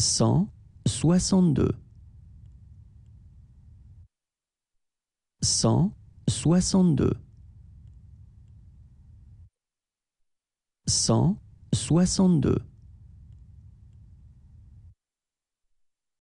cent soixante-deux, cent soixante-deux, cent soixante-deux.